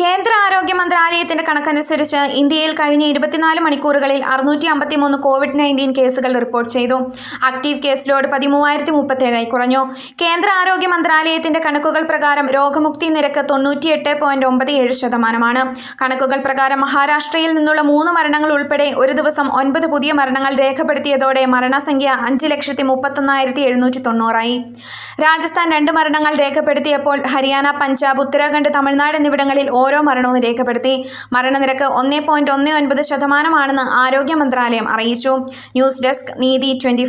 കേന്ദ്ര ആരോഗ്യ മന്ത്രാലയത്തിന്റെ കണക്കനുസരിച്ച് ഇന്ത്യയിൽ കഴിഞ്ഞ ഇരുപത്തിനാല് മണിക്കൂറുകളിൽ അറുന്നൂറ്റി അമ്പത്തിമൂന്ന് കോവിഡ് നയൻറ്റീൻ കേസുകൾ റിപ്പോർട്ട് ചെയ്തു ആക്റ്റീവ് കേസ് ലോഡ് പതിമൂവായിരത്തി മുപ്പത്തേഴായി കുറഞ്ഞു കേന്ദ്ര ആരോഗ്യ മന്ത്രാലയത്തിന്റെ കണക്കുകൾ പ്രകാരം രോഗമുക്തി നിരക്ക് തൊണ്ണൂറ്റിയെട്ട് പോയിന്റ് ഒമ്പത് ഏഴ് ശതമാനമാണ് കണക്കുകൾ പ്രകാരം മഹാരാഷ്ട്രയിൽ നിന്നുള്ള മൂന്ന് മരണങ്ങൾ ഉൾപ്പെടെ ഒരു ദിവസം ഒൻപത് പുതിയ മരണങ്ങൾ രേഖപ്പെടുത്തിയതോടെ മരണസംഖ്യ അഞ്ച് ലക്ഷത്തി മുപ്പത്തൊന്നായിരത്തി എഴുന്നൂറ്റി തൊണ്ണൂറായി രാജസ്ഥാൻ രണ്ട് മരണങ്ങൾ രേഖപ്പെടുത്തിയപ്പോൾ ഹരിയാന പഞ്ചാബ് ഉത്തരാഖണ്ഡ് തമിഴ്നാട് എന്നിവിടങ്ങളിൽ ഓരോ മരണവും രേഖപ്പെടുത്തി മരണനിരക്ക് ഒന്നേ പോയിന്റ് ഒന്നേ ഒൻപത് ശതമാനമാണെന്ന് ആരോഗ്യ മന്ത്രാലയം അറിയിച്ചു ന്യൂസ് ഡെസ്ക് നീതി ട്വന്റി